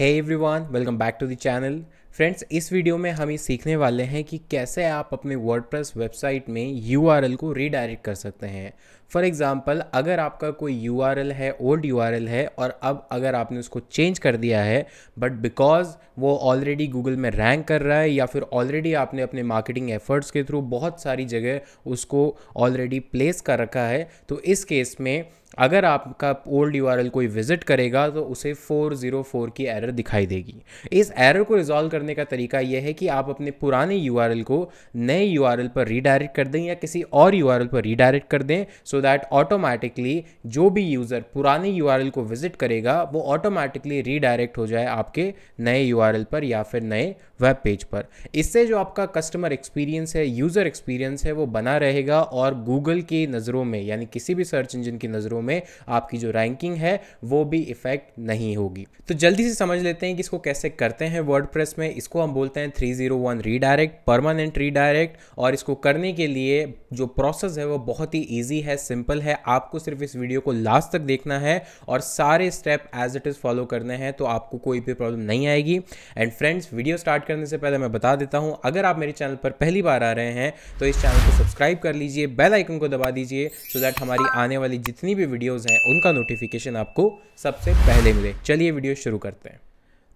है everyone welcome back to the channel friends इस video में हम ये सीखने वाले हैं कि कैसे आप अपने वर्डप्रेस वेबसाइट में यू को रीडायरेक्ट कर सकते हैं फॉर एग्ज़ाम्पल अगर आपका कोई यू है ओल्ड यू है और अब अगर आपने उसको चेंज कर दिया है बट बिकॉज वो ऑलरेडी गूगल में रैंक कर रहा है या फिर ऑलरेडी आपने अपने मार्केटिंग एफर्ट्स के थ्रू बहुत सारी जगह उसको ऑलरेडी प्लेस कर रखा है तो इस केस में अगर आपका ओल्ड यू कोई विजिट करेगा तो उसे 404 की एरर दिखाई देगी इस एरर को रिजॉल्व करने का तरीका यह है कि आप अपने पुराने यू को नए यू पर रीडायरेक्ट कर दें या किसी और यू पर रीडायरेक्ट कर दें सो दैट ऑटोमेटिकली जो भी यूज़र पुराने यू को विजिट करेगा वो ऑटोमेटिकली रीडायरेक्ट हो जाए आपके नए यू पर या फिर नए वेब पेज पर इससे जो आपका कस्टमर एक्सपीरियंस है यूज़र एक्सपीरियंस है वो बना रहेगा और गूगल की नज़रों में यानी किसी भी सर्च इंजन की नज़रों में आपकी जो रैंकिंग है वो भी इफ़ेक्ट नहीं होगी तो जल्दी से समझ लेते हैं कि इसको कैसे करते हैं वर्ड में इसको हम बोलते हैं three zero one redirect permanent redirect और इसको करने के लिए जो प्रोसेस है वो बहुत ही ईजी है सिंपल है आपको सिर्फ इस वीडियो को लास्ट तक देखना है और सारे step as it is follow करने हैं तो आपको कोई भी प्रॉब्लम नहीं आएगी एंड फ्रेंड्स वीडियो स्टार्ट करने से पहले मैं बता देता हूँ अगर आप मेरे चैनल पर पहली बार आ रहे हैं तो इस चैनल को सब्सक्राइब कर लीजिए बेल आइकन को दबा दीजिए सो दैट हमारी आने वाली जितनी भी वीडियोज़ हैं उनका नोटिफिकेशन आपको सबसे पहले मिले चलिए वीडियो शुरू करते हैं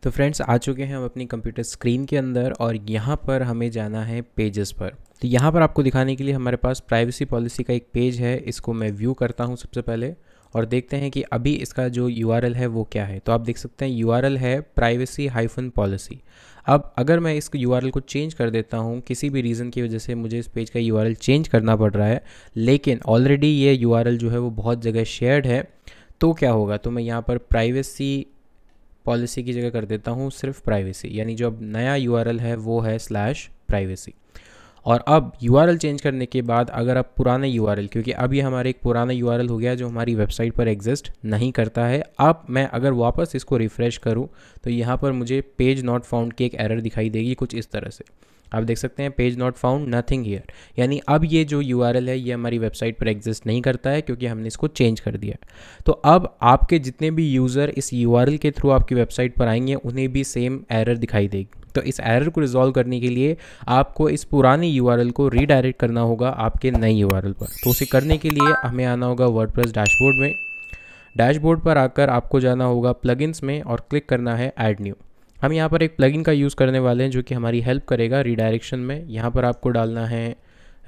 तो फ्रेंड्स आ चुके हैं हम अपनी कंप्यूटर स्क्रीन के अंदर और यहाँ पर हमें जाना है पेजेस पर तो यहाँ पर आपको दिखाने के लिए हमारे पास प्राइवेसी पॉलिसी का एक पेज है इसको मैं व्यू करता हूँ सबसे पहले और देखते हैं कि अभी इसका जो यू है वो क्या है तो आप देख सकते हैं यू है प्राइवेसी हाइफन पॉलिसी अब अगर मैं इस यू को चेंज कर देता हूँ किसी भी रीज़न की वजह से मुझे इस पेज का यू चेंज करना पड़ रहा है लेकिन ऑलरेडी ये यू जो है वो बहुत जगह शेयर्ड है तो क्या होगा तो मैं यहाँ पर प्राइवेसी पॉलिसी की जगह कर देता हूँ सिर्फ प्राइवेसी यानी जो अब नया यू है वो है स्लैश प्राइवेसी और अब यू चेंज करने के बाद अगर आप पुराने यू क्योंकि अब ये हमारे एक पुराना यू हो गया जो हमारी वेबसाइट पर एग्जिस्ट नहीं करता है अब मैं अगर वापस इसको रिफ़्रेश करूँ तो यहाँ पर मुझे पेज नॉट फाउंड की एक एरर दिखाई देगी कुछ इस तरह से आप देख सकते हैं page not found nothing here यानी अब ये जो यू है ये हमारी वेबसाइट पर एग्जिस्ट नहीं करता है क्योंकि हमने इसको चेंज कर दिया तो अब आपके जितने भी यूज़र इस यू के थ्रू आपकी वेबसाइट पर आएंगे उन्हें भी सेम एरर दिखाई देगी तो इस एरर को रिजॉल्व करने के लिए आपको इस पुराने यू को रीडायरेक्ट करना होगा आपके नई यू पर तो उसे करने के लिए हमें आना होगा वर्ड डैशबोर्ड में डैशबोर्ड पर आकर आपको जाना होगा प्लगइन्स में और क्लिक करना है ऐड न्यू हम यहाँ पर एक प्लगइन का यूज़ करने वाले हैं जो कि हमारी हेल्प करेगा रीडायरेक्शन में यहाँ पर आपको डालना है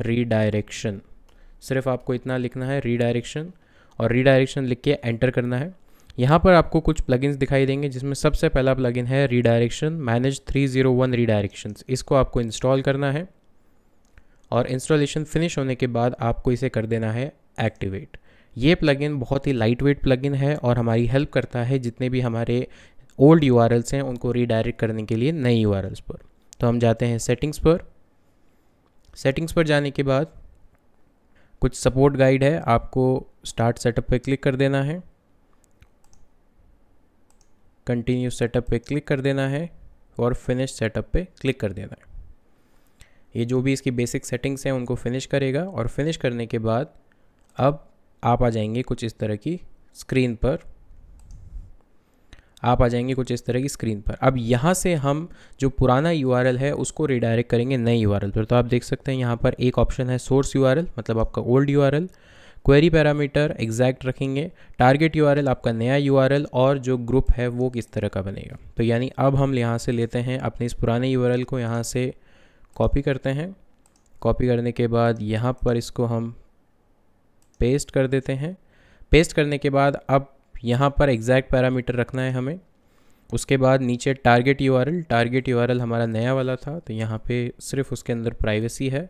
रीडायरेक्शन सिर्फ आपको इतना लिखना है रीडायरेक्शन और रीडायरेक्शन लिख के एंटर करना है यहाँ पर आपको कुछ प्लगइन्स दिखाई देंगे जिसमें सबसे पहला प्लगइन है रीडायरेक्शन मैनेज 301 रीडायरेक्शंस इसको आपको इंस्टॉल करना है और इंस्टॉलेशन फिनिश होने के बाद आपको इसे कर देना है एक्टिवेट ये प्लगइन बहुत ही लाइट वेट प्लग है और हमारी हेल्प करता है जितने भी हमारे ओल्ड यू हैं उनको रीडायरेक्ट करने के लिए नई यू पर तो हम जाते हैं सेटिंग्स पर सेटिंग्स पर जाने के बाद कुछ सपोर्ट गाइड है आपको स्टार्ट सेटअप पे क्लिक कर देना है कंटिन्यू सेटअप पे क्लिक कर देना है और फिनिश सेटअप पे क्लिक कर देना है ये जो भी इसकी बेसिक सेटिंग्स हैं उनको फिनिश करेगा और फिनिश करने के बाद अब आप आ जाएंगे कुछ इस तरह की स्क्रीन पर आप आ जाएंगे कुछ इस तरह की स्क्रीन पर अब यहाँ से हम जो पुराना यू है उसको रिडायरेक्ट करेंगे नए यू पर तो आप देख सकते हैं यहाँ पर एक ऑप्शन है सोर्स यू मतलब आपका old U query parameter exact रखेंगे टारगेट यू आपका नया यू और जो ग्रुप है वो किस तरह का बनेगा तो यानी अब हम यहाँ से लेते हैं अपने इस पुराने यू को यहाँ से कॉपी करते हैं कॉपी करने के बाद यहाँ पर इसको हम पेस्ट कर देते हैं पेस्ट करने के बाद अब यहाँ पर एग्जैक्ट पैरामीटर रखना है हमें उसके बाद नीचे टारगेट यू टारगेट यू हमारा नया वाला था तो यहाँ पे सिर्फ उसके अंदर प्राइवेसी है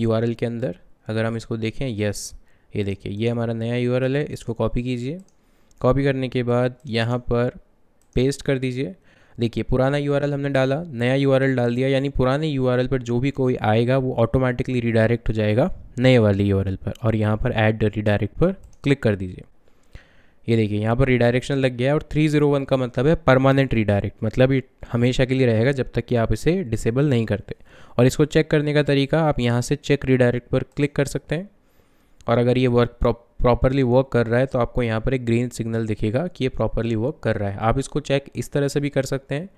यू के अंदर अगर हम इसको देखें यस ये देखिए ये हमारा नया यू है इसको कॉपी कीजिए कॉपी करने के बाद यहाँ पर पेस्ट कर दीजिए देखिए पुराना यू हमने डाला नया यू डाल दिया यानी पुराने यू पर जो भी कोई आएगा वो ऑटोमेटिकली रिडायरेक्ट हो जाएगा नए वाले यू पर और यहाँ पर ऐड रिडायरेक्ट पर क्लिक कर दीजिए ये देखिए यहाँ पर रिडायरेक्शन लग गया है और 301 का मतलब है परमानेंट रिडायरेक्ट मतलब ये हमेशा के लिए रहेगा जब तक कि आप इसे डिसेबल नहीं करते और इसको चेक करने का तरीका आप यहाँ से चेक रिडायरेक्ट पर क्लिक कर सकते हैं और अगर ये वर्क प्रॉपरली वर्क कर रहा है तो आपको यहाँ पर एक ग्रीन सिग्नल दिखेगा कि ये प्रॉपरली वर्क कर रहा है आप इसको चेक इस तरह से भी कर सकते हैं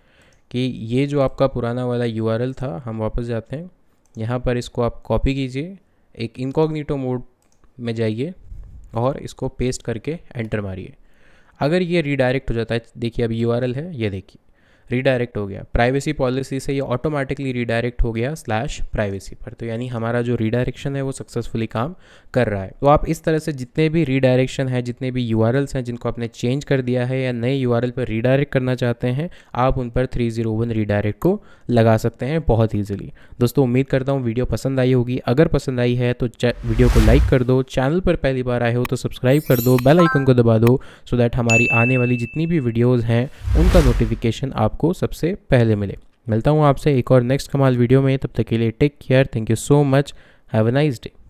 कि ये जो आपका पुराना वाला यू था हम वापस जाते हैं यहाँ पर इसको आप कॉपी कीजिए एक इनकॉग्निटो मोड में जाइए और इसको पेस्ट करके एंटर मारिए अगर ये रीडायरेक्ट हो जाता है देखिए अब यू है ये देखिए रिडायरेक्ट हो गया प्राइवेसी पॉलिसी से ये ऑटोमेटिकली रिडायरेक्ट हो गया स्लैश प्राइवेसी पर तो यानी हमारा जो रिडायरेक्शन है वो सक्सेसफुली काम कर रहा है तो आप इस तरह से जितने भी रिडायरेक्शन है जितने भी यू हैं जिनको आपने चेंज कर दिया है या नए यू पर रिडायरेक्ट करना चाहते हैं आप उन पर थ्री रिडायरेक्ट को लगा सकते हैं बहुत ईजिली दोस्तों उम्मीद करता हूँ वीडियो पसंद आई होगी अगर पसंद आई है तो वीडियो को लाइक कर दो चैनल पर पहली बार आए हो तो सब्सक्राइब कर दो बेल आइकन को दबा दो सो so दैट हमारी आने वाली जितनी भी वीडियोज़ हैं उनका नोटिफिकेशन आप आपको सबसे पहले मिले मिलता हूँ आपसे एक और नेक्स्ट कमाल वीडियो में तब तक के लिए take care thank you so much have a nice day